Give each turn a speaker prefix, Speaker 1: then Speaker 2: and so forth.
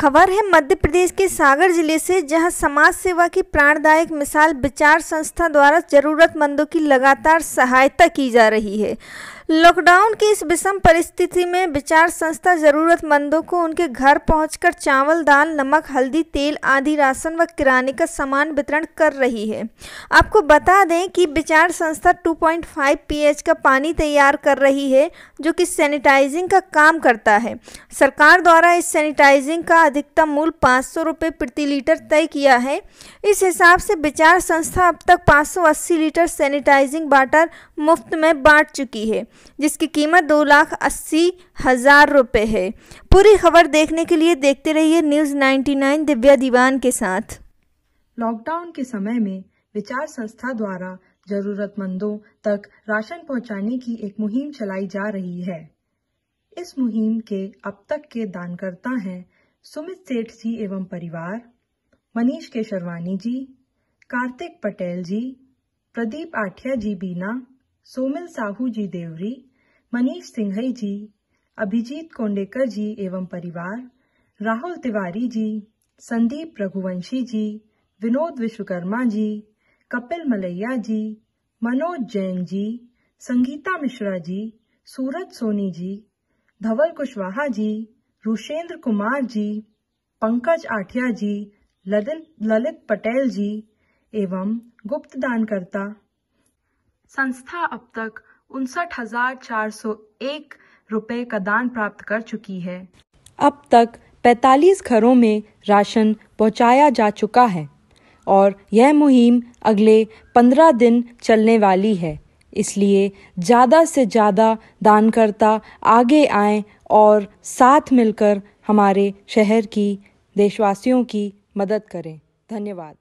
Speaker 1: खबर है मध्य प्रदेश के सागर जिले से जहां समाज सेवा की प्राणदायक मिसाल विचार संस्था द्वारा जरूरतमंदों की लगातार सहायता की जा रही है लॉकडाउन की इस विषम परिस्थिति में विचार संस्था जरूरतमंदों को उनके घर पहुंचकर चावल दाल नमक हल्दी तेल आदि राशन व किराने का सामान वितरण कर रही है आपको बता दें कि विचार संस्था 2.5 पीएच का पानी तैयार कर रही है जो कि सैनिटाइजिंग का काम करता है सरकार द्वारा इस सैनिटाइजिंग का अधिकतम मूल्य पाँच सौ प्रति लीटर तय किया है इस हिसाब से विचार संस्था अब तक पाँच लीटर सैनिटाइजिंग वाटर मुफ्त में बांट चुकी है जिसकी कीमत दो लाख अस्सी हज़ार रुपये है पूरी खबर देखने के लिए देखते रहिए न्यूज़ 99 दिव्या दीवान के साथ
Speaker 2: लॉकडाउन के समय में विचार संस्था द्वारा जरूरतमंदों तक राशन पहुंचाने की एक मुहिम चलाई जा रही है इस मुहिम के अब तक के दानकर्ता हैं सुमित सेठ जी एवं परिवार मनीष केशरवानी जी कार्तिक पटेल जी प्रदीप आठिया जी बीना सोमिल साहू जी देवरी मनीष सिंघई जी अभिजीत कोंडेकर जी एवं परिवार राहुल तिवारी जी संदीप रघुवंशी जी विनोद विश्वकर्मा जी कपिल मलैया जी मनोज जैन जी संगीता मिश्रा जी सूरज सोनी जी धवल कुशवाहा जी रुषेंद्र कुमार जी पंकज आठिया जी ललित पटेल जी एवं गुप्त दानकर्ता संस्था अब तक उनसठ हजार चार सौ एक रुपये का दान प्राप्त कर चुकी है अब तक 45 घरों में राशन पहुंचाया जा चुका है और यह मुहिम अगले 15 दिन चलने वाली है इसलिए ज़्यादा से ज़्यादा दानकर्ता आगे आए और साथ मिलकर हमारे शहर की देशवासियों की मदद करें धन्यवाद